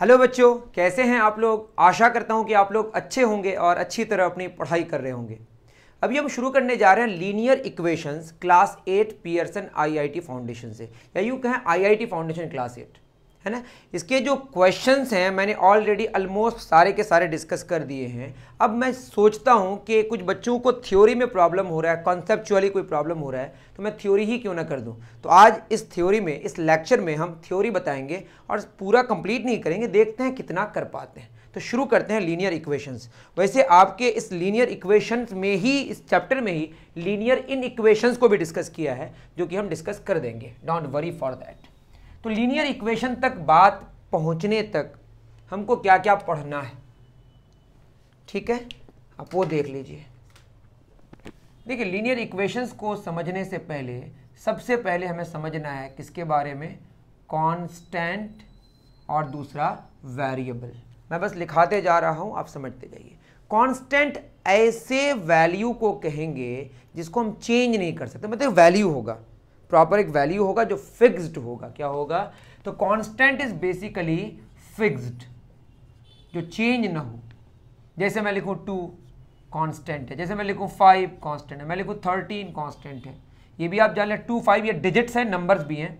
Hello बच्चों कैसे हैं आप लोग आशा करता हूं कि आप लोग अच्छे होंगे और अच्छी तरह अपनी पढ़ाई कर रहे होंगे अभी हम शुरू करने जा रहे हैं linear equations class eight Pearson IIT foundation से या यूँ कहें आईआईटी फाउंडेशन क्लास एट है ना इसके जो क्वेश्चंस हैं मैंने ऑलरेडी ऑलमोस्ट सारे के सारे डिस्कस कर दिए हैं अब मैं सोचता हूँ कि कुछ बच्चों को थ्योरी में प्रॉब्लम हो रहा है कॉन्सेप्चुअली कोई प्रॉब्लम हो रहा है तो मैं थ्योरी ही क्यों ना कर दूँ तो आज इस थ्योरी में इस लेक्चर में हम थ्योरी बताएंगे और पूरा कंप्लीट नहीं करेंगे देखते हैं कितना कर पाते हैं तो शुरू करते हैं लीनियर इक्वेशंस वैसे आपके इस लीनियर इक्वेशंस में ही इस चैप्टर में ही लीनियर इन इक्वेशंस को भी डिस्कस किया है जो कि हम डिस्कस कर देंगे डोंट वरी फॉर दैट तो लीनियर इक्वेशन तक बात पहुंचने तक हमको क्या क्या पढ़ना है ठीक है आप वो देख लीजिए देखिए लीनियर इक्वेशंस को समझने से पहले सबसे पहले हमें समझना है किसके बारे में कांस्टेंट और दूसरा वेरिएबल मैं बस लिखाते जा रहा हूँ आप समझते जाइए कांस्टेंट ऐसे वैल्यू को कहेंगे जिसको हम चेंज नहीं कर सकते मतलब वैल्यू होगा प्रॉपर एक वैल्यू होगा जो फिक्स्ड होगा क्या होगा तो कांस्टेंट इज बेसिकली फिक्स्ड जो चेंज ना हो जैसे मैं लिखूं टू कांस्टेंट है जैसे मैं लिखूं फाइव कांस्टेंट है मैं लिखूं थर्टीन कांस्टेंट है ये भी आप जान लें टू फाइव ये डिजिट्स हैं नंबर्स भी हैं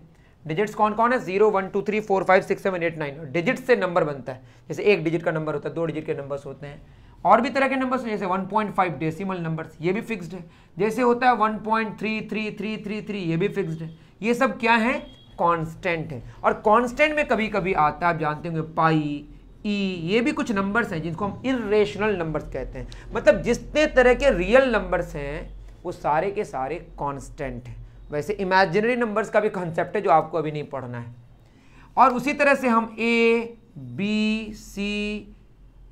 डिजिट्स कौन कौन है zero one two three four five six seven eight nine digits से नंबर बनता है जैसे एक डिजिट का नंबर होता है दो डिजिट के नंबर्स होते हैं और भी तरह के नंबर्स हैं जैसे 1.5 डेसिमल नंबर्स ये भी फिक्स्ड है जैसे होता है 1.33333 ये भी फिक्स्ड है ये सब क्या है कांस्टेंट है और कांस्टेंट में कभी कभी आता है आप जानते होंगे पाई ई e, ये भी कुछ नंबर्स हैं जिनको हम इरेशनल नंबर्स कहते हैं मतलब जितने तरह के रियल नंबर्स हैं वो सारे के सारे कॉन्स्टेंट हैं वैसे इमेजिनरी नंबर्स का भी कॉन्सेप्ट है जो आपको अभी नहीं पढ़ना है और उसी तरह से हम ए बी सी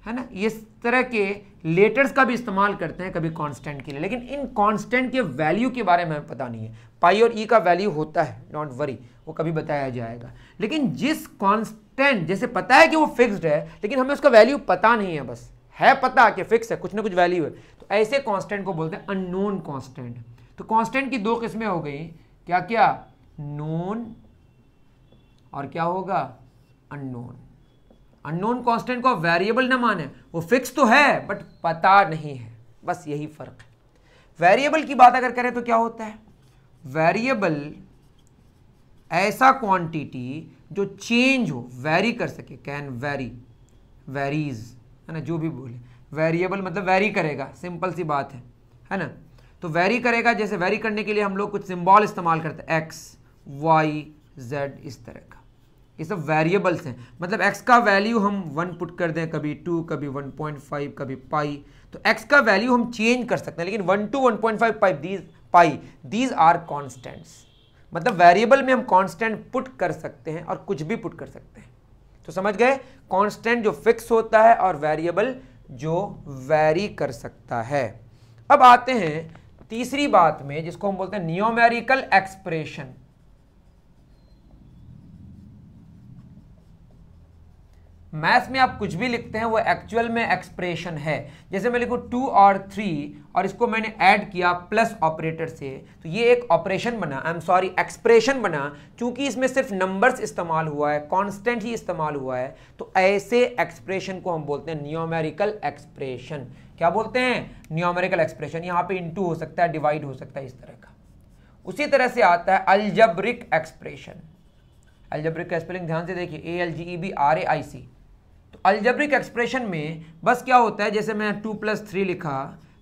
है ना इस तरह के लेटर्स का भी इस्तेमाल करते हैं कभी कांस्टेंट के लिए लेकिन इन कांस्टेंट के वैल्यू के बारे में हमें पता नहीं है पाई और ई e का वैल्यू होता है डोंट वरी वो कभी बताया जाएगा लेकिन जिस कांस्टेंट जैसे पता है कि वो फिक्स्ड है लेकिन हमें उसका वैल्यू पता नहीं है बस है पता कि फिक्स है कुछ ना कुछ वैल्यू है तो ऐसे कॉन्स्टेंट को बोलते हैं अननोन कॉन्स्टेंट तो कॉन्स्टेंट की दो किस्में हो गई क्या क्या नोन और क्या होगा अननोन अननोन कांस्टेंट को आप वेरिएबल ना माने वो फिक्स तो है बट पता नहीं है बस यही फर्क है वेरिएबल की बात अगर करें तो क्या होता है वेरिएबल ऐसा क्वांटिटी जो चेंज हो वेरी कर सके कैन वेरी वेरीज है ना जो भी बोले वेरिएबल मतलब वेरी करेगा सिंपल सी बात है है ना तो वेरी करेगा जैसे वेरी करने के लिए हम लोग कुछ सिंबल इस्तेमाल करते हैं एक्स वाई जेड इस तरह का ये सब वेरिएबल्स हैं मतलब एक्स का वैल्यू हम वन पुट कर दें कभी टू कभी वन पॉइंट फाइव कभी पाई तो एक्स का वैल्यू हम चेंज कर सकते हैं लेकिन one two one point five pi these pi these are constants मतलब वेरिएबल में हम कॉन्स्टेंट पुट कर सकते हैं और कुछ भी पुट कर सकते हैं तो समझ गए कॉन्स्टेंट जो फिक्स होता है और वेरिएबल जो वेरी कर सकता है अब आते हैं तीसरी बात में जिसको हम बोलते हैं न्योमेरिकल एक्सप्रेशन मैथ में आप कुछ भी लिखते हैं वो एक्चुअल में एक्सप्रेशन है जैसे मैं लिखूँ टू और थ्री और इसको मैंने ऐड किया प्लस ऑपरेटर से तो ये एक ऑपरेशन बना आई एम सॉरी एक्सप्रेशन बना क्योंकि इसमें सिर्फ नंबर्स इस्तेमाल हुआ है कॉन्स्टेंट ही इस्तेमाल हुआ है तो ऐसे एक्सप्रेशन को हम बोलते हैं न्योमेरिकल एक्सप्रेशन क्या बोलते हैं न्योमेरिकल एक्सप्रेशन यहाँ पे इंटू हो सकता है डिवाइड हो सकता है इस तरह का उसी तरह से आता है अल्जब्रिक एक्सप्रेशन अल्जब्रिक स्पेलिंग ध्यान से देखिए A L G E B R A I C algebraic expression में बस क्या होता है जैसे मैंने टू प्लस थ्री लिखा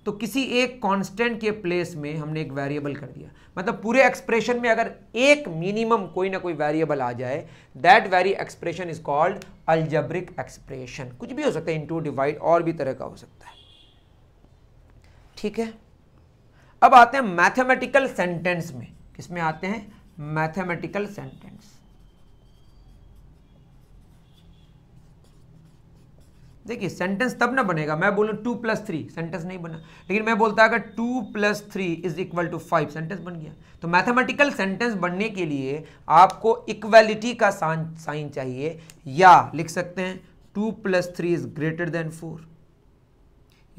तो किसी एक कांस्टेंट के प्लेस में हमने एक वेरिएबल कर दिया मतलब पूरे एक्सप्रेशन में अगर एक मिनिमम कोई ना कोई वेरिएबल आ जाए that very expression is called algebraic expression कुछ भी हो सकता है इंटू डिवाइड और भी तरह का हो सकता है ठीक है अब आते हैं मैथमेटिकल सेंटेंस में किसमें आते हैं मैथमेटिकल सेंटेंस देखिए सेंटेंस तब ना बनेगा मैं बोलूँ टू प्लस थ्री सेंटेंस नहीं बना लेकिन मैं बोलता अगर two plus three is equal to five sentence बन गया तो मैथमेटिकल सेंटेंस बनने के लिए आपको इक्वेलिटी का साइन चाहिए या लिख सकते हैं two plus three is greater than four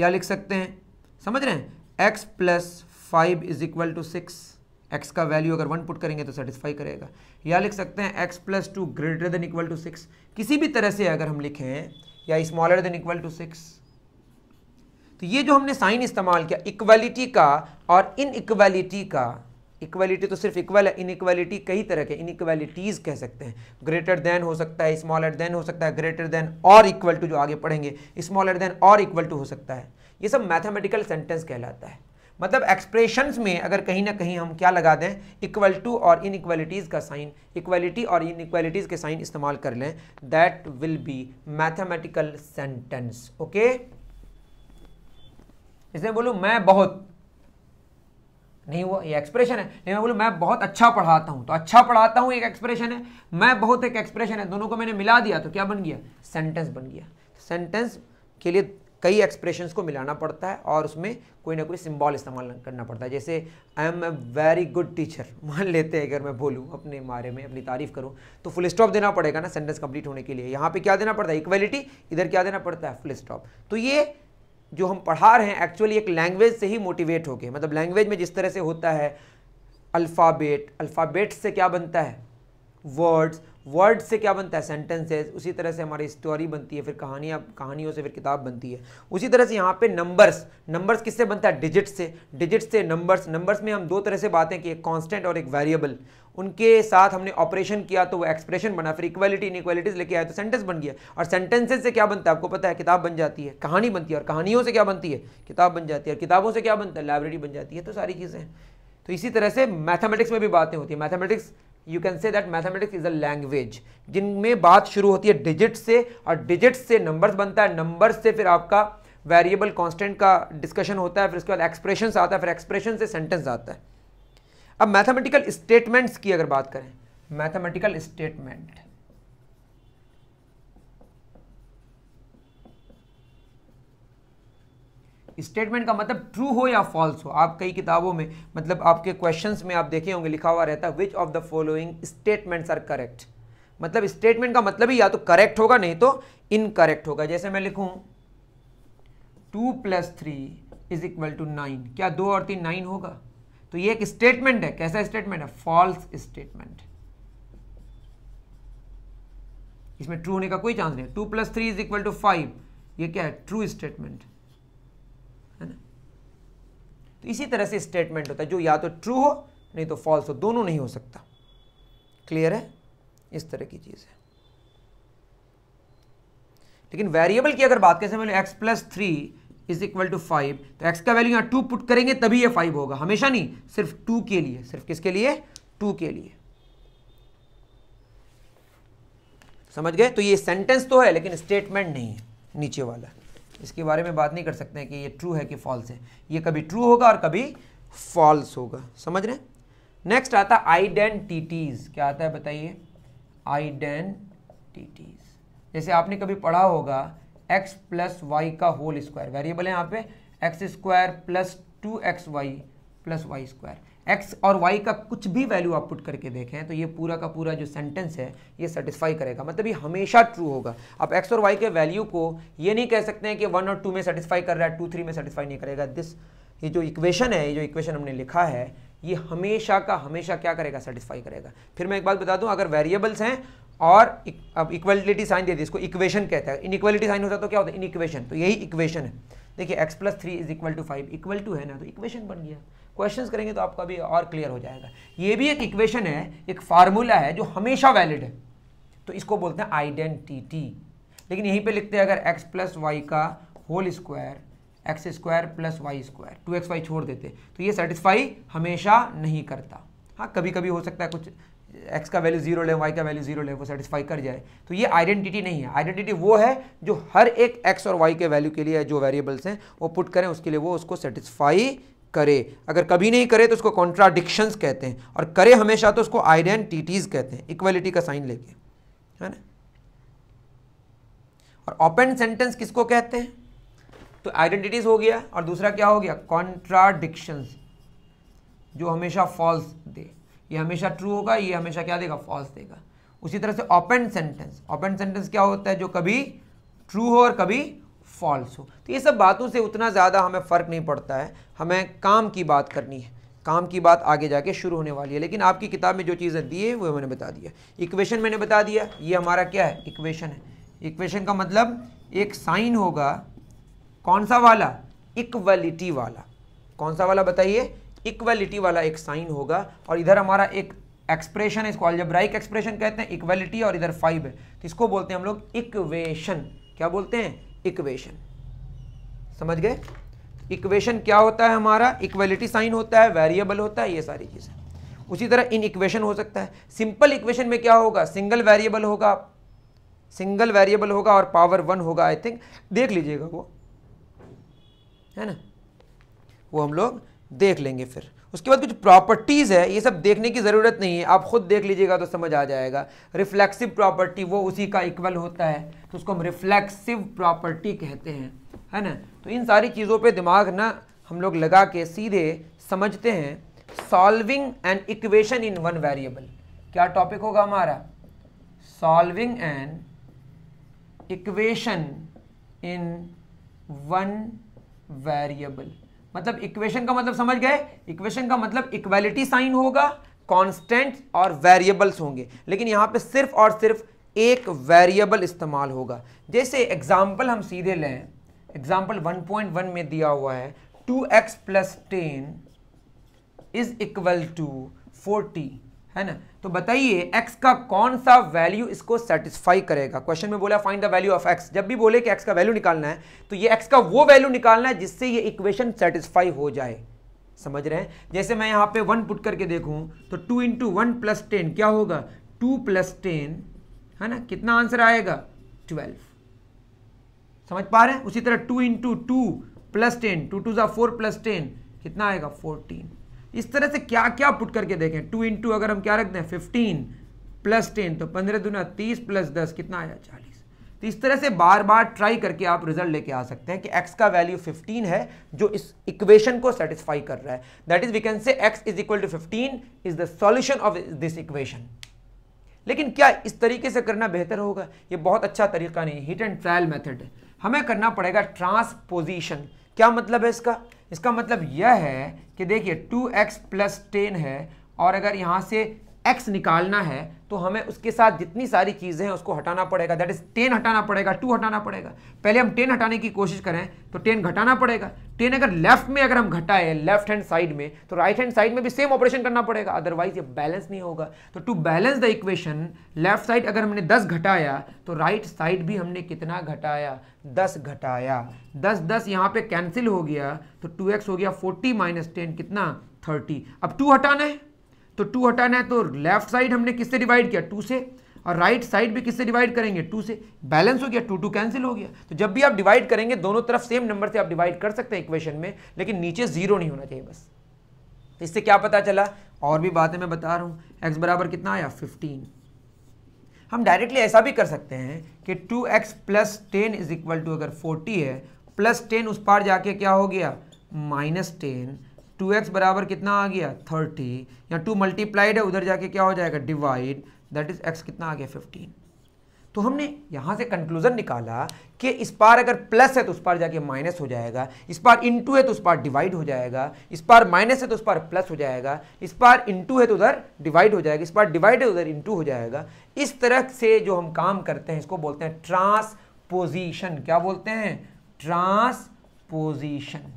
या लिख सकते हैं समझ रहे हैं x plus five is equal to six x का वैल्यू अगर वन पुट करेंगे तो सेटिस्फाई करेगा या लिख सकते हैं x plus two greater than equal to six किसी भी तरह से अगर हम लिखें या smaller than equal to six तो ये जो हमने साइन इस्तेमाल किया इक्वलिटी का और इन इक्वलिटी का इक्वलिटी तो सिर्फ इक्वल है इन इक्वलिटी कई तरह के इन इक्वलिटीज़ कह सकते हैं ग्रेटर देन हो सकता है स्मॉलर देन हो सकता है ग्रेटर देन और इक्वल टू जो आगे पढ़ेंगे स्मॉलर देन और इक्वल टू हो सकता है ये सब मैथमेटिकल सेंटेंस कहलाता है मतलब एक्सप्रेशंस में अगर कहीं ना कहीं हम क्या लगा दें इक्वल टू और इक्वालिटीज का साइन इक्वलिटी और इक्वालिटीज के साइन इस्तेमाल कर लें that will be mathematical sentence okay इसमें बोलू मैं बहुत नहीं वो ये एक्सप्रेशन है नहीं मैं बोलूँ मैं बहुत अच्छा पढ़ाता हूँ तो अच्छा पढ़ाता हूँ एक एक्सप्रेशन है मैं बहुत एक एक्सप्रेशन है दोनों को मैंने मिला दिया तो क्या बन गया सेंटेंस बन गया सेंटेंस के लिए कई एक्सप्रेशंस को मिलाना पड़ता है और उसमें कोई ना कोई सिंबल इस्तेमाल करना पड़ता है जैसे I am a very good teacher मान लेते हैं अगर मैं बोलूँ अपने बारे में अपनी तारीफ करूँ तो फुल स्टॉप देना पड़ेगा ना सेंटेंस कंप्लीट होने के लिए यहाँ पे क्या देना पड़ता है इक्वलिटी इधर क्या देना पड़ता है फुल स्टॉप तो ये जो हम पढ़ा रहे हैं एक्चुअली एक लैंग्वेज से ही मोटिवेट होके मतलब लैंग्वेज में जिस तरह से होता है अल्फ़ाबेट अल्फ़ाबेट से क्या बनता है वर्ड्स वर्ड से क्या बनता है सेंटेंसेस उसी तरह से हमारी स्टोरी बनती है फिर कहानियाँ कहानियों से फिर किताब बनती है उसी तरह से यहाँ पे नंबर्स नंबर्स किससे बनता है डिजिट से डिजिट से नंबर्स नंबर्स में हम दो तरह से बातें कि एक कॉन्स्टेंट और एक वेरिएबल उनके साथ हमने ऑपरेशन किया तो वो एक्सप्रेशन बना फिर इक्वालिटी इनक्वालिटीज लेके आए तो सेंटेंस बन गया और सेंटेंसेज से क्या बनता है आपको पता है किताब बन जाती है कहानी बनती है और कहानियों से क्या बनती है किताब बन जाती है और किताबों से क्या बनता है लाइब्रेरी बन जाती है तो सारी चीज़ें तो इसी तरह से मैथमेटिक्स में भी बातें होती है mathematics you can say that mathematics is a language जिनमें बात शुरू होती है डिजिट से और डिजिट से नंबर्स बनता है नंबर से फिर आपका वेरिएबल कॉन्स्टेंट का डिस्कशन होता है फिर उसके बाद एक्सप्रेशन आता है फिर एक्सप्रेशन से सेंटेंस आता है अब मैथमेटिकल स्टेटमेंट्स की अगर बात करें मैथमेटिकल स्टेटमेंट स्टेटमेंट का मतलब ट्रू हो या फॉल्स हो आप कई किताबों में मतलब आपके क्वेश्चंस में आप देखे होंगे लिखा हुआ रहता है which of the following statements are correct मतलब स्टेटमेंट का मतलब ही या तो करेक्ट होगा नहीं तो इनकरेक्ट होगा जैसे मैं लिखूं two plus three is equal to nine क्या दो और तीन नाइन होगा तो ये एक स्टेटमेंट है कैसा स्टेटमेंट है फॉल्स स्टेटमेंट इसमें ट्रू होने का कोई चांस नहीं two plus three is equal to five ये क्या है ट्रू स्टेटमेंट तो इसी तरह से स्टेटमेंट होता है जो या तो ट्रू हो नहीं तो फॉल्स हो दोनों नहीं हो सकता क्लियर है इस तरह की चीज़ है लेकिन वेरिएबल की अगर बात करें x plus three is equal to five तो एक्स का वैल्यू यहाँ टू पुट करेंगे तभी ये फाइव होगा हमेशा नहीं सिर्फ टू के लिए सिर्फ किसके लिए टू के लिए समझ गए तो ये सेंटेंस तो है लेकिन स्टेटमेंट नहीं है नीचे वाला इसके बारे में बात नहीं कर सकते हैं कि ये ट्रू है कि फॉल्स है ये कभी ट्रू होगा और कभी फॉल्स होगा समझ रहे नेक्स्ट आता है आइडेंटिटीज़ क्या आता है बताइए आइडेंटिटीज़ जैसे आपने कभी पढ़ा होगा एक्स प्लस वाई का होल स्क्वायर वेरिएबल है यहाँ पे x square plus two x y plus y square x और वाई का कुछ भी वैल्यू पुट करके देखें तो ये पूरा का पूरा जो सेंटेंस है ये सेटिस्फाई करेगा मतलब ये हमेशा ट्रू होगा आप एक्स और वाई के वैल्यू को ये नहीं कह सकते हैं कि वन और टू में सेटिस्फाई कर रहा है टू थ्री में सेटिस्फाई नहीं करेगा दिस ये जो इक्वेशन है ये जो इक्वेशन हमने लिखा है ये हमेशा का हमेशा क्या करेगा सेटिस्फाई करेगा फिर मैं एक बात बता दूँ अगर वेरिएबल्स हैं और अब इक्वलिटी साइन दे दी इसको इक्वेशन कहता है इन इक्वलिटी साइन होता तो क्या होता है इन इक्वेशन तो यही इक्वेशन है देखिए x plus three is equal to five equal to है ना तो इक्वेशन बन गया क्वेश्चंस करेंगे तो आपका भी और क्लियर हो जाएगा ये भी एक इक्वेशन है एक फार्मूला है जो हमेशा वैलिड है तो इसको बोलते हैं आइडेंटिटी लेकिन यहीं पे लिखते हैं अगर एक्स प्लस वाई का whole square x square plus y square two x y छोड़ देते तो ये सेटिस्फाई हमेशा नहीं करता हाँ कभी कभी हो सकता है कुछ एक्स का वैल्यू जीरो लें वाई का वैल्यू जीरो लें वो सेटिस्फाई कर जाए तो ये आइडेंटिटी नहीं है आइडेंटिटी वो है जो हर एक एक्स और वाई के वैल्यू के लिए जो वेरिएबल्स हैं वो पुट करें उसके लिए वो उसको सेटिस्फाई करे अगर कभी नहीं करे तो उसको कॉन्ट्राडिक्शंस कहते हैं और करे हमेशा तो उसको आइडेंटिटीज़ कहते हैं इक्वलिटी का साइन लेके है ना और ओपन सेंटेंस किसको कहते हैं तो आइडेंटिटीज़ हो गया और दूसरा क्या हो गया कॉन्ट्राडिक्शंस जो हमेशा फॉल्स दे ये हमेशा ट्रू होगा ये हमेशा क्या देगा फॉल्स देगा उसी तरह से ओपन सेंटेंस ओपन सेंटेंस क्या होता है जो कभी ट्रू हो और कभी फॉल्स हो तो ये सब बातों से उतना ज़्यादा हमें फ़र्क नहीं पड़ता है हमें काम की बात करनी है काम की बात आगे जाके शुरू होने वाली है लेकिन आपकी किताब में जो चीज़ें दी है वो मैंने बता दिया इक्वेशन मैंने बता दिया ये हमारा क्या है इक्वेशन है इक्वेशन का मतलब एक साइन होगा कौन सा वाला इक्वलिटी वाला कौन सा वाला बताइए इक्वलिटी वाला एक साइन होगा और इधर हमारा एक एक्सप्रेशन है इसको अल्जब्राइक एक्सप्रेशन कहते हैं इक्वलिटी और इधर फाइव है तो इसको बोलते हैं हम लोग इक्वेशन क्या बोलते हैं इक्वेशन समझ गए इक्वेशन क्या होता है हमारा इक्वेलिटी साइन होता है वेरिएबल होता है ये सारी चीज़ें उसी तरह इन इक्वेशन हो सकता है सिंपल इक्वेशन में क्या होगा सिंगल वेरिएबल होगा सिंगल वेरिएबल होगा और पावर वन होगा आई थिंक देख लीजिएगा वो है ना वो हम लोग देख लेंगे फिर उसके बाद कुछ प्रॉपर्टीज़ है ये सब देखने की ज़रूरत नहीं है आप खुद देख लीजिएगा तो समझ आ जाएगा रिफ्लेक्सिव प्रॉपर्टी वो उसी का इक्वल होता है तो उसको हम रिफ्लेक्सिव प्रॉपर्टी कहते हैं है ना तो इन सारी चीज़ों पे दिमाग ना हम लोग लगा के सीधे समझते हैं solving and equation in one variable क्या टॉपिक होगा हमारा solving and equation in one variable मतलब इक्वेशन का मतलब समझ गए इक्वेशन का मतलब इक्वेलिटी साइन होगा कॉन्स्टेंट और वेरिएबल्स होंगे लेकिन यहाँ पे सिर्फ और सिर्फ एक वेरिएबल इस्तेमाल होगा जैसे एग्जाम्पल हम सीधे लें एग्जाम्पल 1.1 में दिया हुआ है 2x x plus ten is equal to forty है ना तो बताइए x का कौन सा वैल्यू इसको सेटिस्फाई करेगा क्वेश्चन में बोला find the value of x जब भी बोले कि x का वैल्यू निकालना है तो ये x का वो वैल्यू निकालना है जिससे ये इक्वेशन सेटिस्फाई हो जाए समझ रहे हैं जैसे मैं यहां पे वन पुट करके देखूं तो two into one plus ten क्या होगा टू प्लस टेन है ना कितना आंसर आएगा ट्वेल्व समझ पा रहे हैं उसी तरह two into two plus ten two two ज़ा फोर प्लस टेन कितना आएगा फोर्टीन इस तरह से क्या क्या पुट करके देखें टू इन टू अगर हम क्या रखते हैं फिफ्टीन प्लस टेन तो पंद्रह दुना तीस प्लस दस कितना आया चालीस तो इस तरह से बार बार ट्राई करके आप रिजल्ट लेके आ सकते हैं कि एक्स का वैल्यू फिफ्टीन है जो इस इक्वेशन को सेटिस्फाई कर रहा है that is we can say x is equal to fifteen is the solution of this equation लेकिन क्या इस तरीके से करना बेहतर होगा ये बहुत अच्छा तरीका नहीं हिट एंड ट्रायल मेथड है हमें करना पड़ेगा ट्रांसपोजिशन क्या मतलब है इसका इसका मतलब यह है कि देखिए टू एक्स प्लस टेन है और अगर यहाँ से x निकालना है तो हमें उसके साथ जितनी सारी चीज़ें हैं उसको हटाना पड़ेगा दैट इज़ टेन हटाना पड़ेगा टू हटाना पड़ेगा पहले हम टेन हटाने की कोशिश करें तो टेन घटाना पड़ेगा टेन अगर लेफ्ट में अगर हम घटाएं लेफ्ट हैंड साइड में तो राइट हैंड साइड में भी सेम ऑपरेशन करना पड़ेगा अदरवाइज ये बैलेंस नहीं होगा तो to balance the equation left side अगर हमने दस घटाया तो राइट right साइड भी हमने कितना घटाया दस घटाया दस दस यहाँ पे कैंसिल हो गया तो टू एक्स हो गया फोर्टी माइनस टेन कितना थर्टी अब टू हटाना है तो टू हटाना है तो लेफ्ट साइड हमने किससे डिवाइड किया टू से और राइट right साइड भी किससे डिवाइड करेंगे टू से बैलेंस हो गया टू टू कैंसिल हो गया तो जब भी आप डिवाइड करेंगे दोनों तरफ सेम नंबर से आप डिवाइड कर सकते हैं इक्वेशन में लेकिन नीचे जीरो नहीं होना चाहिए बस तो इससे क्या पता चला और भी बातें मैं बता रहा हूँ एक्स बराबर कितना आया फिफ्टीन हम डायरेक्टली ऐसा भी कर सकते हैं कि two x plus ten is equal to अगर फोर्टी है प्लस टेन उस पार जाके क्या हो गया माइनस टेन टू एक्स बराबर कितना आ गया थर्टी या टू मल्टीप्लाइड है उधर जाके क्या हो जाएगा डिवाइड दैट इज एक्स कितना आ गया फिफ्टीन तो हमने यहाँ से कंक्लूजन निकाला कि इस पार अगर प्लस है तो उस पार जाके माइनस हो जाएगा इस पार इंटू है तो उस पार डिवाइड हो जाएगा इस पार माइनस है तो उस पार प्लस हो जाएगा इस पार इंटू है तो उधर डिवाइड हो जाएगा इस पार डिवाइड है तो उधर इंटू हो जाएगा इस तरह से जो हम काम करते हैं इसको बोलते हैं ट्रांसपोजिशन क्या बोलते हैं ट्रांसपोजिशन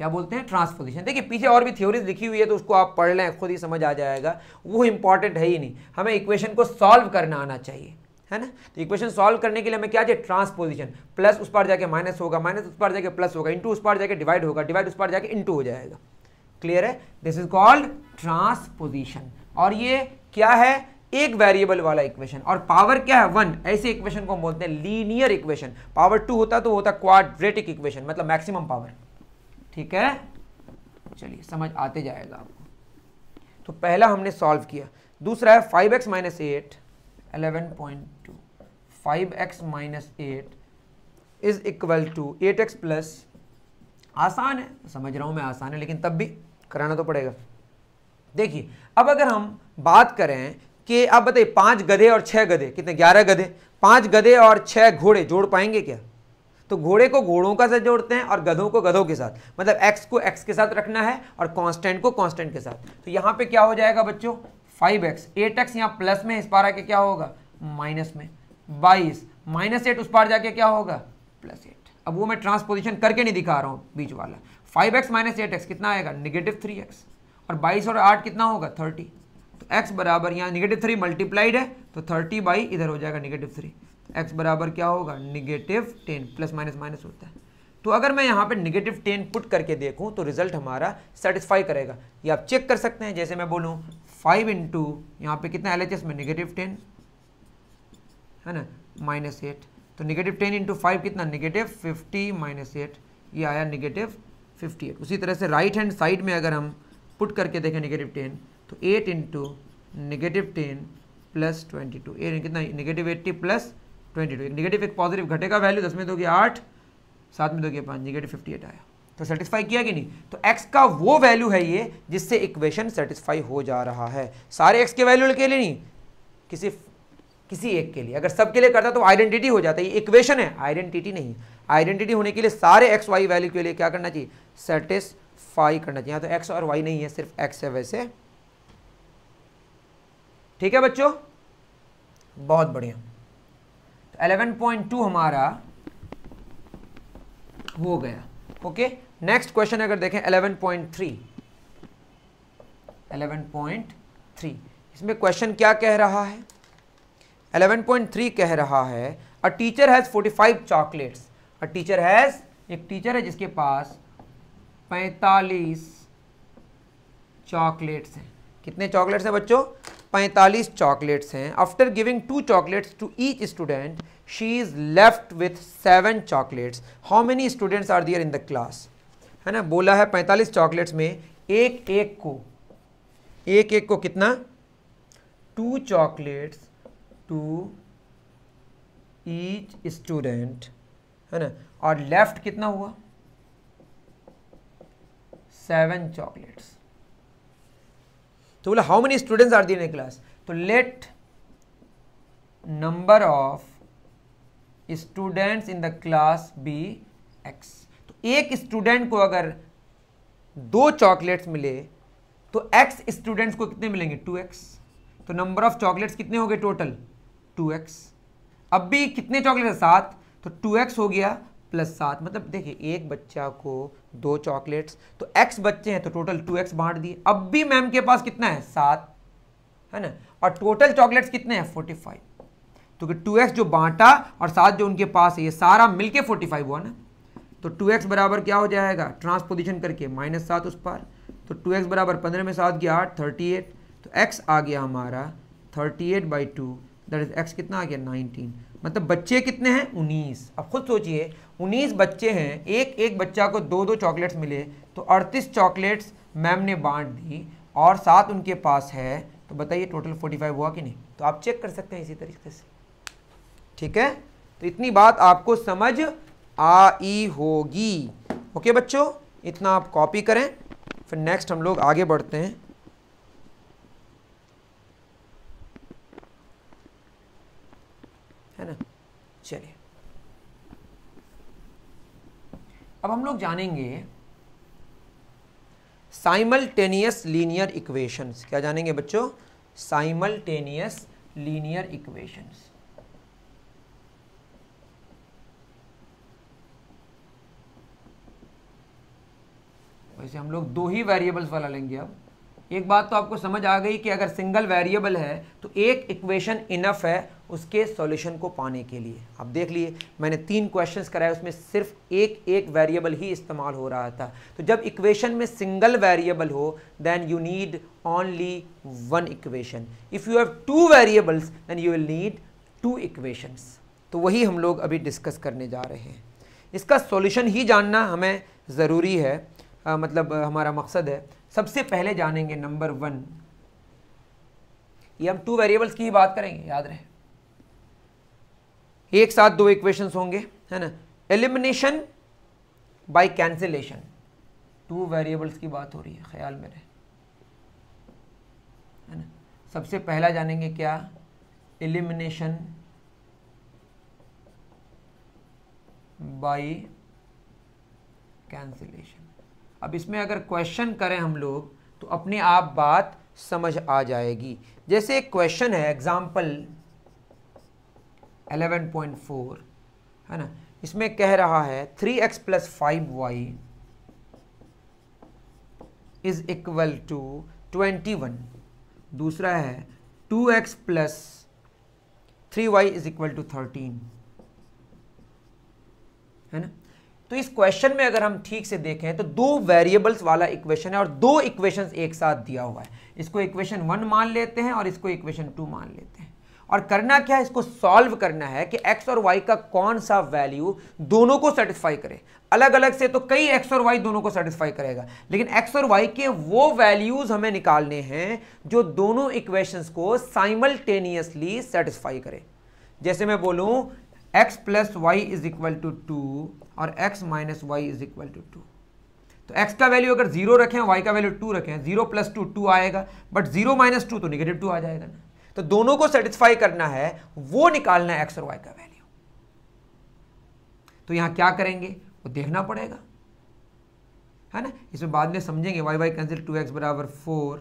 क्या बोलते हैं ट्रांसपोजिशन देखिए पीछे और भी थ्योरीज लिखी हुई है तो उसको आप पढ़ लें खुद ही समझ आ जाएगा वो इंपॉर्टेंट है ही नहीं हमें इक्वेशन को सॉल्व करना आना चाहिए है ना तो इक्वेशन सॉल्व करने के लिए हमें क्या चाहिए ट्रांसपोजिशन प्लस उस पर जाके माइनस होगा माइनस उस पर जाके प्लस होगा इंटू उस पर जाके डिवाइड होगा डिवाइड उस पर जाके इंटू हो जाएगा क्लियर है दिस इज कॉल्ड ट्रांसपोजिशन और ये क्या है एक वेरिएबल वाला इक्वेशन और पावर क्या है वन ऐसे इक्वेशन को हम बोलते हैं लीनियर इक्वेशन पावर टू होता तो होता क्वाड्रेटिक इक्वेशन मतलब मैक्सिमम पावर ठीक है चलिए समझ आते जाएगा आपको तो पहला हमने सॉल्व किया दूसरा है five x minus eight eleven point two five x minus eight is equal to eight x plus आसान है समझ रहा हूँ मैं आसान है लेकिन तब भी कराना तो पड़ेगा देखिए अब अगर हम बात करें कि आप बताइए पांच गधे और छह गधे कितने ग्यारह गधे पांच गधे और छह घोड़े जोड़ पाएंगे क्या तो घोड़े को घोड़ों का साथ जोड़ते हैं और गधों को गधों के साथ मतलब एक्स को एक्स के साथ रखना है और कॉन्स्टेंट को कॉन्स्टेंट के साथ तो यहाँ पे क्या हो जाएगा बच्चों फाइव एक्स एट एक्स यहाँ प्लस में इस पार आके क्या होगा माइनस में बाईस माइनस एट उस पार जाके क्या होगा प्लस एट अब वो मैं ट्रांसपोजिशन करके नहीं दिखा रहा हूँ बीच वाला five x minus eight x कितना आएगा निगेटिव थ्री एक्स और बाईस और आठ कितना होगा थर्टी तो एक्स बराबर यहाँ निगेटिव थ्री मल्टीप्लाइड है तो थर्टी बाई इधर हो जाएगा निगेटिव थ्री एक्स बराबर क्या होगा negative ten plus minus minus होता है तो अगर मैं यहाँ पे निगेटिव टेन पुट करके देखूँ तो रिजल्ट हमारा सेटिस्फाई करेगा ये आप चेक कर सकते हैं जैसे मैं बोलूँ फाइव इंटू यहाँ पर कितना एल में निगेटिव टेन है ना माइनस एट तो निगेटिव टेन इंटू फाइव कितना निगेटिव फिफ्टी माइनस एट ये आया निगेटिव फिफ्टी एट उसी तरह से राइट हैंड साइड में अगर हम पुट करके देखें निगेटिव टेन तो eight into negative ten plus twenty two eight कितना negative eighty plus twenty two एक निगेटिव एक पॉजिटिव घटेगा वैल्यू दस में दो गया आठ सात में दोगे पाँच निगेटिव फिफ्टी एट आया तो सेटिस्फाई किया कि नहीं तो एक्स का वो वैल्यू है ये जिससे इक्वेशन सेटिस्फाई हो जा रहा है सारे एक्स के वैल्यू के लिए नहीं किसी किसी एक के लिए अगर सब के लिए करता तो आइडेंटिटी हो जाता है ये इक्वेशन है आइडेंटिटी नहीं आइडेंटिटी होने के लिए सारे एक्स वाई वैल्यू के लिए क्या करना चाहिए सेटिस्फाई करना चाहिए यहाँ तो एक्स और वाई नहीं है सिर्फ एक्स है वैसे ठीक है बच्चों बहुत बढ़िया 11.2 हमारा हो गया ओके नेक्स्ट क्वेश्चन अगर देखें 11.3 11.3 इसमें क्वेश्चन क्या कह रहा है 11.3 कह रहा है a teacher has 45 chocolates a teacher has एक टीचर है जिसके पास 45 चॉकलेट्स हैं कितने चॉकलेट्स हैं बच्चों पैंतालीस चॉकलेट्स हैं after giving two chocolates to each student she is left with seven chocolates how many students are there in the class है ना बोला है पैंतालीस चॉकलेट्स में एक एक को एक एक को कितना two chocolates to each student है ना और लेफ्ट कितना हुआ सेवन चॉकलेट्स तो बोला how many students are there in class तो let number of students in the class be x तो एक स्टूडेंट को अगर दो चॉकलेट्स मिले तो एक्स स्टूडेंट्स को कितने मिलेंगे टू एक्स तो नंबर ऑफ चॉकलेट्स कितने हो गए टोटल टू एक्स अब भी कितने चॉकलेट है सात तो टू एक्स हो गया प्लस सात मतलब देखिए एक बच्चा को दो चॉकलेट्स तो एक्स बच्चे हैं तो टोटल टू एक्स बांट दिए अब भी मैम के पास कितना है सात है ना और टोटल चॉकलेट्स कितने हैं फोर्टी फाइव तो कि टू एक्स जो बांटा और सात जो उनके पास है ये सारा मिलके फोर्टी फाइव हुआ ना तो टू एक्स बराबर क्या हो जाएगा ट्रांसपोजिशन करके माइनस सात उस पर तो टू एक्स बराबर पंद्रह में सात गया आठ थर्टी एट तो एक्स आ गया हमारा thirty eight by two that is x कितना आ गया नाइनटीन मतलब बच्चे कितने हैं उन्नीस अब खुद सोचिए उन्नीस बच्चे हैं एक एक बच्चा को दो दो चॉकलेट्स मिले तो अड़तीस चॉकलेट्स मैम ने बांट दी और सात उनके पास है तो बताइए टोटल फोर्टी फाइव हुआ कि नहीं तो आप चेक कर सकते हैं इसी तरीके से ठीक है तो इतनी बात आपको समझ आई होगी ओके बच्चों इतना आप कॉपी करें फिर नेक्स्ट हम लोग आगे बढ़ते हैं है ना चलिए अब हम लोग जानेंगे साइमल्टेनियस लीनियर इक्वेशंस क्या जानेंगे बच्चों साइमल्टेनियस लीनियर इक्वेशंस वैसे हम लोग दो ही वेरिएबल्स वाला लेंगे अब एक बात तो आपको समझ आ गई कि अगर सिंगल वेरिएबल है तो एक इक्वेशन इनफ है उसके सॉल्यूशन को पाने के लिए आप देख लिए मैंने तीन क्वेश्चंस कराए उसमें सिर्फ एक एक वेरिएबल ही इस्तेमाल हो रहा था तो जब इक्वेशन में सिंगल वेरिएबल हो then you need only one equation if you have two variables then you will need two equations तो वही हम लोग अभी डिस्कस करने जा रहे हैं इसका सोल्यूशन ही जानना हमें ज़रूरी है आ, मतलब हमारा मकसद है सबसे पहले जानेंगे नंबर वन ये हम टू वेरिएबल्स की ही बात करेंगे याद रहे एक साथ दो इक्वेशंस होंगे है ना elimination by cancellation two variables की बात हो रही है ख्याल में रहे है ना सबसे पहला जानेंगे क्या एलिमिनेशन बाय कैंसिलेशन अब इसमें अगर क्वेश्चन करें हम लोग तो अपने आप बात समझ आ जाएगी जैसे एक क्वेश्चन है एग्जाम्पल 11.4 है ना इसमें कह रहा है 3x x plus five y is equal to twenty one दूसरा है 2x x plus three y is equal to thirteen है ना तो इस क्वेश्चन में अगर हम ठीक से देखें तो दो वेरिएबल्स वाला इक्वेशन है और दो इक्वेशन एक साथ दिया हुआ है इसको इक्वेशन वन मान लेते हैं और इसको इक्वेशन टू मान लेते हैं और करना क्या है इसको सॉल्व करना है कि एक्स और वाई का कौन सा वैल्यू दोनों को सेटिस्फाई करे अलग अलग से तो कई एक्स और वाई दोनों को सेटिस्फाई करेगा लेकिन एक्स और वाई के वो वैल्यूज हमें निकालने हैं जो दोनों इक्वेशंस को साइमल्टेनियसली सेटिस्फाई करे जैसे मैं बोलूं x plus y is equal to two और x minus y is equal to two तो एक्स का वैल्यू अगर जीरो रखें वाई का वैल्यू टू रखें जीरो प्लस टू टू आएगा बट जीरो माइनस टू तो निगेटिव टू आ जाएगा ना तो दोनों को सेटिस्फाई करना है वो निकालना है एक्स और वाई का वैल्यू तो यहां क्या करेंगे वो देखना पड़ेगा है ना इसमें बाद में समझेंगे y y cancel two x बराबर फोर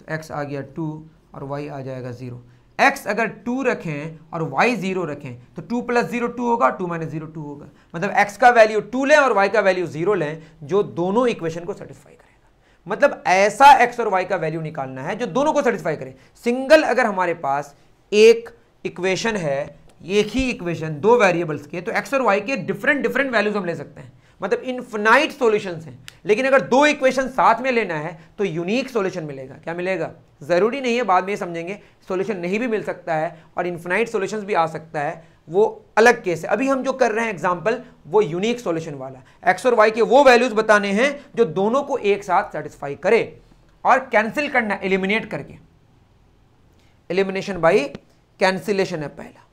तो एक्स आ गया टू और वाई आ जाएगा जीरो x अगर टू रखें और y जीरो रखें तो टू प्लस जीरो टू होगा टू माइनस जीरो टू होगा मतलब x का वैल्यू टू लें और y का वैल्यू जीरो लें जो दोनों इक्वेशन को सेटिस्फाई करेगा मतलब ऐसा x और y का वैल्यू निकालना है जो दोनों को सेटिस्फाई करे सिंगल अगर हमारे पास एक इक्वेशन है एक ही इक्वेशन दो वेरिएबल्स के तो एक्स और वाई के डिफरेंट डिफरेंट वैल्यूज हम ले सकते हैं मतलब इनफिनाइट सोल्यूशन हैं लेकिन अगर दो इक्वेशन साथ में लेना है तो यूनिक सोल्यूशन मिलेगा क्या मिलेगा ज़रूरी नहीं है बाद में समझेंगे सोल्यूशन नहीं भी मिल सकता है और इन्फिनाइट सोल्यूशन भी आ सकता है वो अलग केस है अभी हम जो कर रहे हैं एग्जाम्पल वो यूनिक सोल्यूशन वाला एक्स और वाई के वो वैल्यूज़ बताने हैं जो दोनों को एक साथ सेटिस्फाई करे और कैंसिल करना एलिमिनेट करके एलिमिनेशन बाई कैंसिलेशन है पहला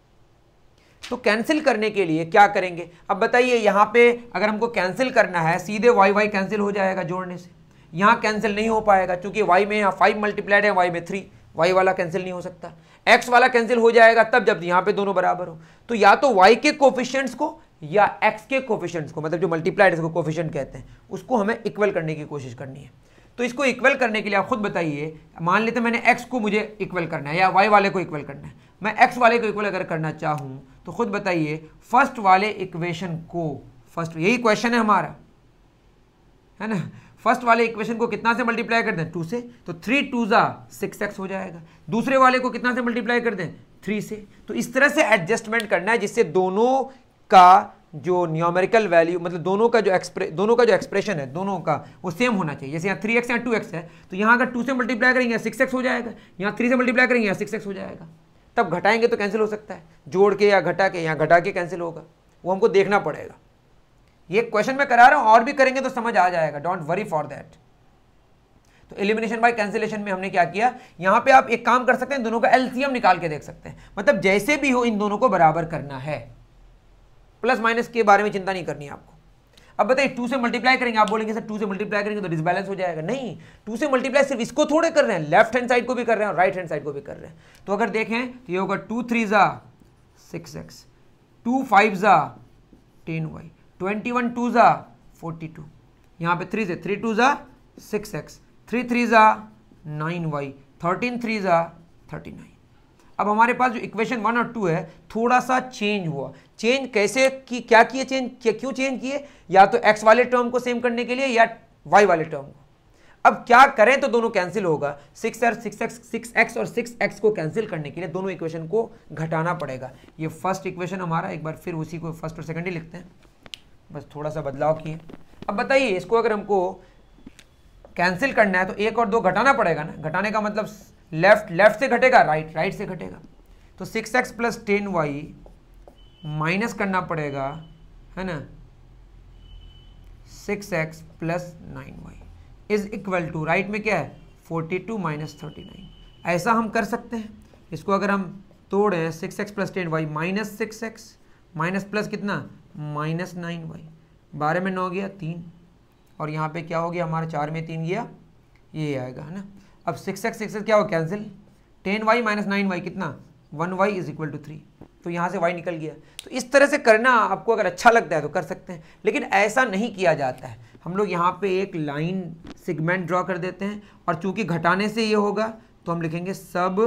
तो कैंसिल करने के लिए क्या करेंगे अब बताइए यहाँ पे अगर हमको कैंसिल करना है सीधे वाई वाई कैंसिल हो जाएगा जोड़ने से यहाँ कैंसिल नहीं हो पाएगा क्योंकि वाई में यहाँ फाइव मल्टीप्लाइड है वाई में थ्री वाई वाला कैंसिल नहीं हो सकता एक्स वाला कैंसिल हो जाएगा तब जब यहाँ पे दोनों बराबर हो तो या तो वाई के कोफिशियंट्स को या एक्स के कोफिशियंट्स को मतलब जो मल्टीप्लाइड इसको कोफिशियंट कहते हैं उसको हमें इक्वल करने की कोशिश करनी है तो इसको इक्वल करने के लिए आप खुद बताइए मान लेते मैंने एक्स को मुझे इक्वल करना है या वाई वाले को इक्वल करना है मैं एक्स वाले को इक्वल अगर करना चाहूँ तो खुद बताइए फर्स्ट वाले इक्वेशन को फर्स्ट यही क्वेश्चन है हमारा है ना फर्स्ट वाले इक्वेशन को कितना से मल्टीप्लाई कर दें टू से तो थ्री टू ज़ा सिक्स एक्स हो जाएगा दूसरे वाले को कितना से मल्टीप्लाई कर दें थ्री से तो इस तरह से एडजस्टमेंट करना है जिससे दोनों का जो न्योमेरिकल वैल्यू मतलब दोनों का जो एक्सप्रे दोनों का जो एक्सप्रेशन है दोनों का वो सेम होना चाहिए जैसे यहाँ थ्री एक्स या टू एक्स है तो यहाँ अगर टू से मल्टीप्लाई करेंगे यहाँ सिक्स एक्स हो जाएगा यहाँ थ्री से मल्टीप्लाई करेंगे यहाँ सिक्स एक्स हो जाएगा तब घटाएंगे तो कैंसिल हो सकता है जोड़ के या घटा के यहाँ घटा के कैंसिल होगा वो हमको देखना पड़ेगा ये क्वेश्चन मैं करा रहा हूँ और भी करेंगे तो समझ आ जाएगा डोंट वरी फॉर दैट तो एलिमिनेशन बाय कैंसिलेशन में हमने क्या किया यहाँ पे आप एक काम कर सकते हैं दोनों का एलसीएम निकाल के देख सकते हैं मतलब जैसे भी हो इन दोनों को बराबर करना है प्लस माइनस के बारे में चिंता नहीं करनी आपको अब बताइए टू से मल्टीप्लाई करेंगे आप बोलेंगे सर टू से मल्टीप्लाई करेंगे तो डिसबैलेंस हो जाएगा नहीं टू से मल्टीप्लाई सिर्फ इसको थोड़े कर रहे हैं लेफ्ट हैंड साइड को भी कर रहे हैं और राइट हैंड साइड को भी कर रहे हैं तो अगर देखें तो ये होगा टू थ्री ज़ा सिक्स एक्स टू फाइव ज़ा ten y twenty one two ज़ा फोर्टी टू यहाँ पे थ्री से थ्री टू ज़ा सिक्स एक्स थ्री थ्री ज़ा नाइन वाई थर्टीन थ्री ज़ा थर्टी नाइन अब हमारे पास जो इक्वेशन वन और टू है थोड़ा सा चेंज हुआ चेंज कैसे की क्या किए चेंज क्यों चेंज किए या तो एक्स वाले टर्म को सेम करने के लिए या वाई वाले टर्म को अब क्या करें तो दोनों कैंसिल होगा सिक्स और सिक्स एक्स सिक्स एक्स और सिक्स एक्स को कैंसिल करने के लिए दोनों इक्वेशन को घटाना पड़ेगा ये फर्स्ट इक्वेशन हमारा एक बार फिर उसी को फर्स्ट और सेकेंड ही लिखते हैं बस थोड़ा सा बदलाव किए अब बताइए इसको अगर हमको कैंसिल करना है तो एक और दो घटाना पड़ेगा ना घटाने का मतलब लेफ्ट लेफ्ट से घटेगा राइट राइट से घटेगा तो six x plus ten y minus करना पड़ेगा है ना six x plus nine y is equal to right में क्या है forty two minus thirty nine ऐसा हम कर सकते हैं इसको अगर हम तोड़ें six x plus ten y minus six x minus plus कितना माइनस नाइन वाई बारह में नौ गया तीन और यहाँ पे क्या हो गया हमारा चार में तीन गया ये आएगा है ना अब सिक्स एक्स सिक्स क्या हो cancel ten y minus nine y कितना one y is equal to three तो यहाँ से वाई निकल गया तो इस तरह से करना आपको अगर अच्छा लगता है तो कर सकते हैं लेकिन ऐसा नहीं किया जाता है हम लोग यहाँ पे एक लाइन सेगमेंट ड्रॉ कर देते हैं और चूंकि घटाने से ये होगा तो हम लिखेंगे सब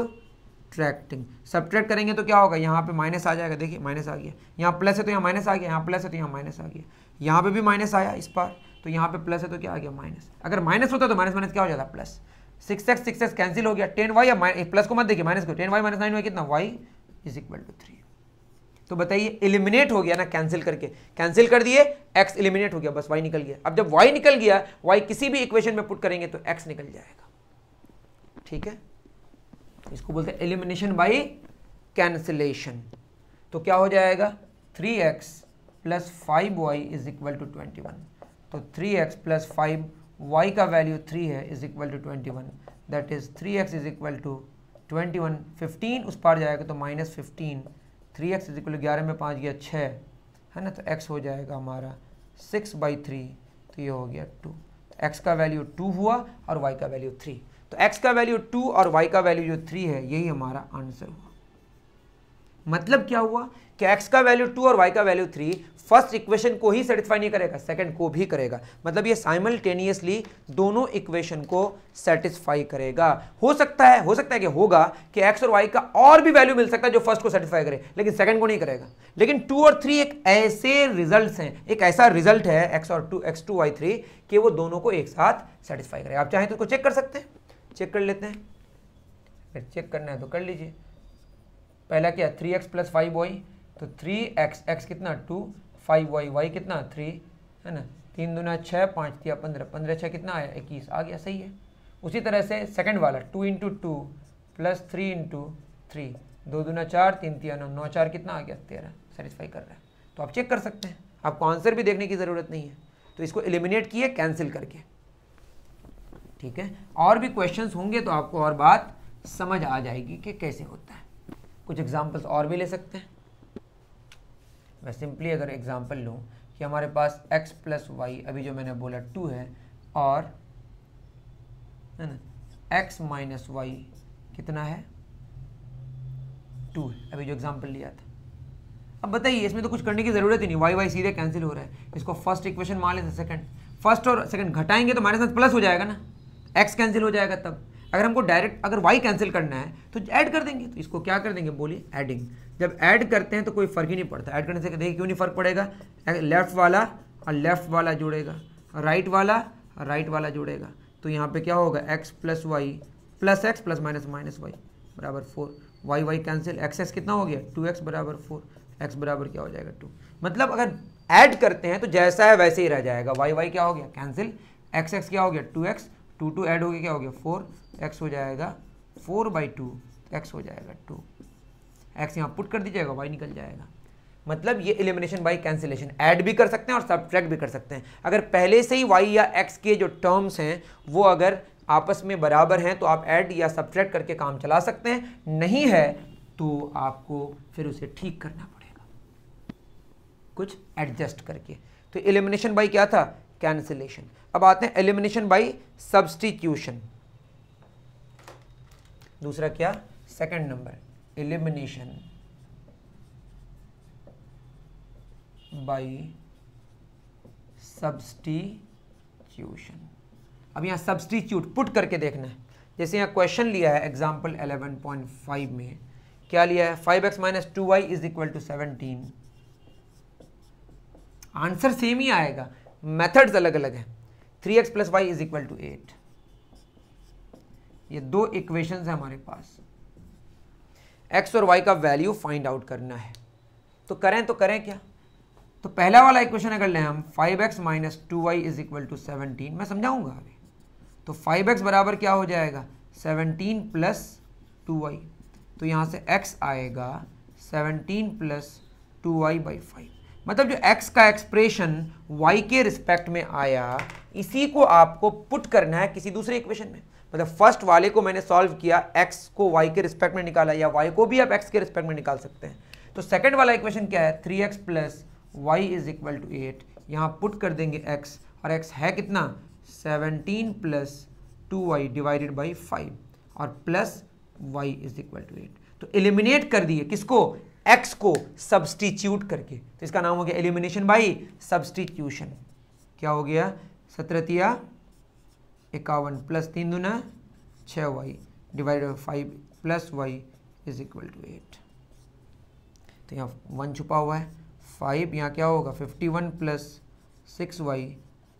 ट्रैक्टिंग सब्ट्रैक्ट करेंगे तो क्या होगा यहाँ पे माइनस आ जाएगा देखिए माइनस आ गया यहाँ प्लस है तो यहाँ माइनस आ गया यहाँ प्लस है तो यहाँ माइनस आ गया यहाँ पे भी माइनस आया इस बार तो यहाँ पे प्लस है तो क्या आ गया माइनस अगर माइनस होता तो माइनस माइनस क्या हो जाता plus six x six x cancel हो गया टेन वाई या प्लस को मत देखिए माइनस को ten y minus nine y कितना y is equal to three तो बताइए इलिमिनेट हो गया ना कैंसिल करके कैंसिल कर दिए एक्स इलिमिनेट हो गया बस वाई निकल गया अब जब वाई निकल गया वाई किसी भी इक्वेशन में पुट करेंगे तो एक्स निकल जाएगा ठीक है इसको बोलते हैं एलिमिनेशन बाई कैंसिलेशन तो क्या हो जाएगा three x plus five y is equal to twenty one तो three x plus five y का वैल्यू थ्री है is equal to twenty one that is three x is equal to twenty one fifteen उस पार जाएगा तो minus fifteen three x is equal ग्यारह में पाँच गया छः है ना तो एक्स हो जाएगा हमारा सिक्स बाई थ्री तो ये हो गया टू एक्स का वैल्यू टू हुआ और वाई का वैल्यू थ्री तो एक्स का वैल्यू टू और वाई का वैल्यू जो थ्री है यही हमारा आंसर हुआ मतलब क्या हुआ कि एक्स का वैल्यू टू और वाई का वैल्यू थ्री फर्स्ट इक्वेशन को ही सेटिस्फाई नहीं करेगा सेकंड को भी करेगा मतलब ये साइमल्टेनियसली दोनों इक्वेशन को सेटिस्फाई करेगा हो सकता है हो सकता है कि होगा कि एक्स और वाई का और भी वैल्यू मिल सकता है जो फर्स्ट को सेटिस्फाई करे लेकिन सेकंड को नहीं करेगा लेकिन टू और थ्री एक ऐसे रिजल्ट हैं एक ऐसा रिजल्ट है एक्स और two x two y three कि वो दोनों को एक साथ सेटिस्फाई करेगा आप चाहें तो उसको चेक कर सकते हैं चेक कर लेते हैं चेक करना है तो कर लीजिए पहला क्या three x plus five y तो थ्री एक्स एक्स कितना टू फाइव वाई वाई कितना थ्री है ना तीन दुना छः पाँच दिया पंद्रह पंद्रह छः कितना आया इक्कीस आ गया सही है उसी तरह से सेकंड वाला two into two plus three into three दो दुना चार तीन तीन नौ नौ चार कितना आ गया तेरह सेटिस्फाई कर रहा है तो आप चेक कर सकते हैं आपको आंसर भी देखने की ज़रूरत नहीं है तो इसको एलिमिनेट किए कैंसिल करके ठीक है और भी क्वेश्चन होंगे तो आपको और बात समझ आ जाएगी कि कैसे होता है कुछ एग्जाम्पल्स और भी ले सकते हैं मैं सिंपली अगर एग्ज़ाम्पल लूँ कि हमारे पास x प्लस वाई अभी जो मैंने बोला टू है और है ना एक्स माइनस वाई कितना है टू है अभी जो एग्ज़ाम्पल लिया था अब बताइए इसमें तो कुछ करने की ज़रूरत ही नहीं वाई वाई सीधे कैंसिल हो रहा है इसको फर्स्ट इक्वेशन मान लेते हैं सेकंड फर्स्ट और सेकंड घटाएंगे तो माइनस प्लस हो जाएगा ना एक्स कैंसिल हो जाएगा तब अगर हमको डायरेक्ट अगर वाई कैंसिल करना है तो ऐड कर देंगे तो इसको क्या कर देंगे बोलिए एडिंग जब ऐड करते हैं तो कोई फर्क ही नहीं पड़ता ऐड करने से देखिए क्यों नहीं फर्क पड़ेगा लेफ्ट वाला और लेफ्ट वाला जुड़ेगा राइट वाला और राइट वाला जुड़ेगा तो यहाँ पे क्या होगा x plus y plus x plus minus minus y बराबर four y y cancel x x कितना हो गया टू एक्स बराबर फोर एक्स बराबर क्या हो जाएगा टू मतलब अगर ऐड करते हैं तो जैसा है वैसे ही रह जाएगा वाई वाई क्या हो गया कैंसिल एक्स एक्स क्या हो गया two x two two add हो गया क्या हो गया फोर एक्स हो जाएगा फोर बाई टू एक्स हो जाएगा टू एक्स यहाँ पुट कर दीजिएगा वाई निकल जाएगा मतलब ये एलिमिनेशन बाई कैंसिलेशन ऐड भी कर सकते हैं और सब्ट्रैक्ट भी कर सकते हैं अगर पहले से ही वाई या एक्स के जो टर्म्स हैं वो अगर आपस में बराबर हैं तो आप ऐड या सब्ट्रैक्ट करके काम चला सकते हैं नहीं है तो आपको फिर उसे ठीक करना पड़ेगा कुछ एडजस्ट करके तो एलिमिनेशन बाई क्या था कैंसिलेशन अब आते हैं एलिमिनेशन बाई सब्सटीट्यूशन दूसरा क्या second number elimination by substitution अब यहाँ सब्सटीट्यूट पुट करके देखना है जैसे यहाँ क्वेश्चन लिया है एग्जाम्पल 11.5 में क्या लिया है 5x x minus two y is equal to seventeen answer same ही आएगा मेथड्स अलग अलग हैं 3x x plus y is equal to eight ये दो इक्वेशंस हैं हमारे पास एक्स और वाई का वैल्यू फाइंड आउट करना है तो करें तो करें क्या तो पहला वाला इक्वेशन अगर लें हम five x minus two y is equal to seventeen मैं समझाऊंगा अभी तो फाइव एक्स बराबर क्या हो जाएगा सेवनटीन प्लस टू वाई तो यहाँ से x आएगा seventeen plus two y by five मतलब जो x का एक्सप्रेशन y के रिस्पेक्ट में आया इसी को आपको पुट करना है किसी दूसरे इक्वेशन में मतलब फर्स्ट वाले को मैंने सॉल्व किया एक्स को वाई के रिस्पेक्ट में निकाला या वाई को भी आप एक्स के रिस्पेक्ट में निकाल सकते हैं तो सेकेंड वाला इक्वेशन क्या है three x plus y is equal to eight यहाँ पुट कर देंगे एक्स और एक्स है कितना seventeen plus two y divided by five और plus y is equal to eight तो एलिमिनेट कर दिए किसको एक्स को सब्सटीट्यूट करके तो इसका नाम हो गया एलिमिनेशन बाई सब्सटीट्यूशन क्या हो गया सत्रतिया इक्यावन प्लस तीन दुना छः y divide by five plus y is equal to eight तो यहाँ वन छुपा हुआ है फाइव यहाँ क्या होगा fifty one plus six y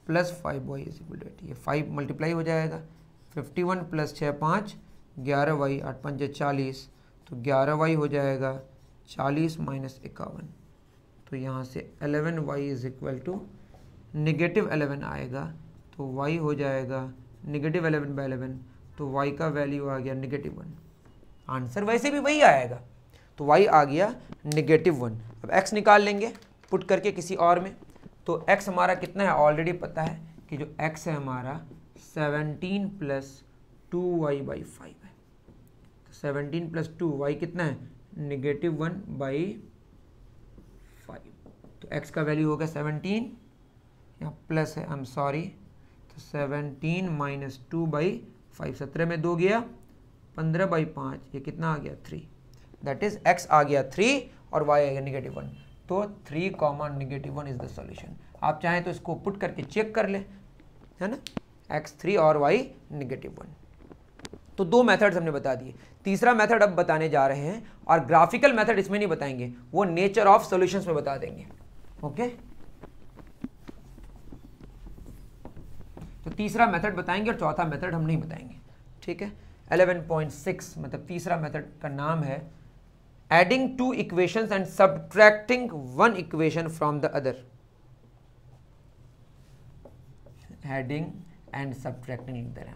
plus five y is equal to eight ये फाइव मल्टीप्लाई हो जाएगा फिफ्टी वन प्लस छः पाँच ग्यारह वाई आठ पंच चालीस तो ग्यारह वाई हो जाएगा चालीस माइनस इक्यावन तो यहाँ से eleven y is equal to negative eleven आएगा तो y हो जाएगा निगेटिव एलेवन बाई एलेवन तो y का वैल्यू आ गया निगेटिव वन आंसर वैसे भी वही आएगा तो y आ गया निगेटिव वन अब x निकाल लेंगे पुट करके किसी और में तो x हमारा कितना है ऑलरेडी पता है कि जो x है हमारा seventeen plus two y by five है तो सेवनटीन प्लस टू वाई कितना है निगेटिव वन बाई फाइव तो x का वैल्यू होगा सेवनटीन यहाँ प्लस है I am sorry seventeen minus two by five सत्रह में दो गया पंद्रह बाई पाँच ये कितना आ गया थ्री दैट इज एक्स आ गया थ्री और वाई आ गया निगेटिव वन तो three common negative one is the solution आप चाहें तो इसको पुट करके चेक कर लें है ना एक्स थ्री और वाई निगेटिव वन तो दो मेथड्स हमने बता दिए तीसरा मेथड अब बताने जा रहे हैं और ग्राफिकल मेथड इसमें नहीं बताएंगे वो नेचर ऑफ सॉल्यूशंस में बता देंगे ओके okay? तो तीसरा मेथड बताएंगे और चौथा मेथड हम नहीं बताएंगे ठीक है 11.6 मतलब तीसरा मेथड का नाम है adding two equations and subtracting one equation from the other adding and subtracting लिख दे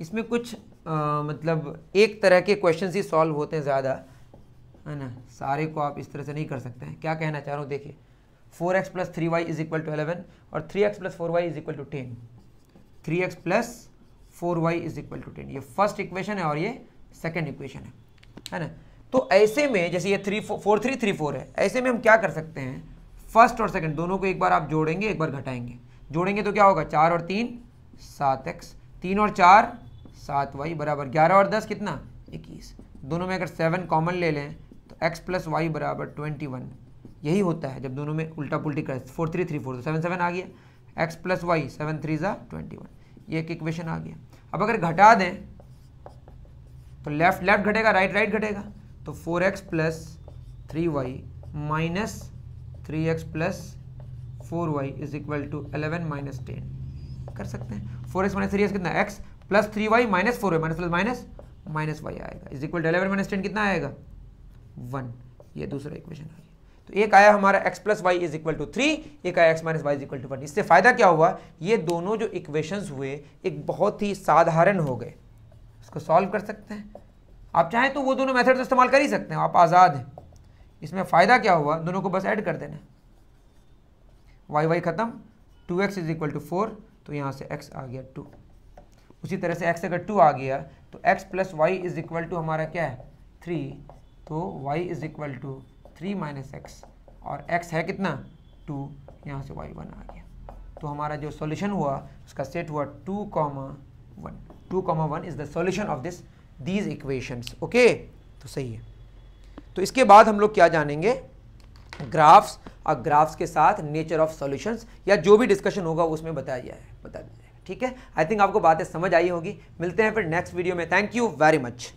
इसमें कुछ आ, मतलब एक तरह के क्वेश्चन ही सॉल्व होते हैं ज़्यादा है ना सारे को आप इस तरह से नहीं कर सकते हैं क्या कहना चाह रहा हूँ देखिए four x plus three y is equal to eleven और three x plus four y is equal to ten three x plus four y is equal to ten ये फर्स्ट इक्वेशन है और ये सेकेंड इक्वेशन है है ना तो ऐसे में जैसे ये three four three three four है ऐसे में हम क्या कर सकते हैं फर्स्ट और सेकेंड दोनों को एक बार आप जोड़ेंगे एक बार घटाएंगे जोड़ेंगे तो क्या होगा चार और तीन सात एक्स तीन और चार सात वाई बराबर ग्यारह और दस कितना इक्कीस दोनों में अगर सेवन कॉमन ले लें तो एक्स प्लस वाई बराबर ट्वेंटी वन यही होता है जब दोनों में उल्टा पुल्टी करें फोर थ्री थ्री फोर तो सेवन सेवन आ गया x plus y seven three ज़ा ट्वेंटी वन ये एक इक्वेशन आ गया अब अगर घटा दें तो लेफ्ट लेफ्ट घटेगा राइट राइट घटेगा तो four x plus three y minus three x plus four y is equal to eleven minus ten कर सकते हैं four x minus three x कितना x plus three y minus four y minus plus minus minus y आएगा is equal to eleven minus ten कितना आएगा one ये दूसरा equation आ तो एक आया हमारा x plus y is equal to three एक आया x minus y is equal to one इससे फ़ायदा क्या हुआ ये दोनों जो इक्वेशंस हुए एक बहुत ही साधारण हो गए इसको सॉल्व कर सकते हैं आप चाहें तो वो दोनों मेथड तो इस्तेमाल कर ही सकते हैं आप आज़ाद हैं इसमें फ़ायदा क्या हुआ दोनों को बस ऐड कर देना वाई वाई ख़त्म two x is equal to four तो यहाँ से एक्स आ गया टू उसी तरह से एक्स अगर टू आ गया तो x plus y is equal to हमारा क्या है थ्री तो y is equal to three minus x और एक्स है कितना टू यहाँ से वाई वन आ गया तो हमारा जो सॉल्यूशन हुआ उसका सेट हुआ two comma one two comma one is the solution of this these equations okay तो सही है तो इसके बाद हम लोग क्या जानेंगे ग्राफ्स और ग्राफ्स के साथ नेचर ऑफ सॉल्यूशंस या जो भी डिस्कशन होगा उसमें बताया जाए बता दिया ठीक है आई थिंक आपको बातें समझ आई होगी मिलते हैं फिर नेक्स्ट वीडियो में थैंक यू वेरी मच